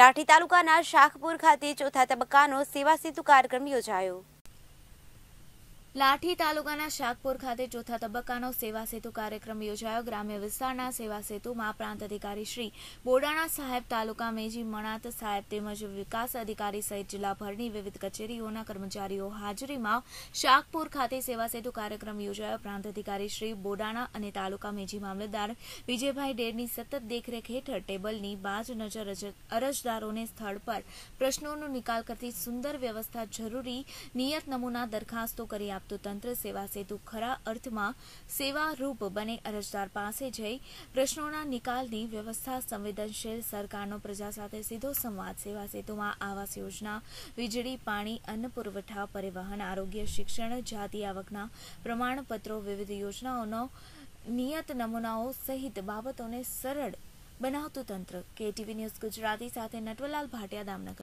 લાઠી તાલુકાના શાખપુર ખાતે ચોથા તબક્કાનો સેવા સેતુ કાર્યક્રમ યોજાયો લાઠી તાલુકાના શાકપુર ખાતે ચોથા તબક્કાનો સેવા સેતુ કાર્યક્રમ યોજાયો ગ્રામ્ય વિસ્તારના સેવા સેતુમાં પ્રાંત અધિકારી શ્રી બોડાણા સાહેબ તાલુકા મેજી મણાત સાહેબ તેમજ વિકાસ અધિકારી સહિત જિલ્લાભરની વિવિધ કચેરીઓના કર્મચારીઓ હાજરીમાં શાકપુર ખાતે સેવા સેતુ કાર્યક્રમ યોજાયો પ્રાંત અધિકારી શ્રી બોડાણા અને તાલુકા મેજી મામલતદાર વિજયભાઈ ડેરની સતત દેખરેખ હેઠળ ટેબલની બાજ નજર અરજદારોને સ્થળ પર પ્રશ્નોનો નિકાલ કરતી સુંદર વ્યવસ્થા જરૂરી નિયત નમૂના દરખાસ્તો કરી આપતું તંત્ર સેવા સેતુ ખરા અર્થમાં સેવારૂપ બને અરજદાર પાસે જઈ પ્રશ્નોના નિકાલની વ્યવસ્થા સંવેદનશીલ સરકારનો પ્રજા સાથે સીધો સંવાદ સેવા સેતુમાં આવાસ યોજના વીજળી પાણી અન્ન પુરવઠા પરિવહન આરોગ્ય શિક્ષણ જાતિ આવકના પ્રમાણપત્રો વિવિધ યોજનાઓનો નિયત નમૂનાઓ સહિત બાબતોને સરળ બનાવતું તંત્ર કેટીવી ન્યૂઝ ગુજરાતી સાથે નટવલાલ ભાટિયા દામનગર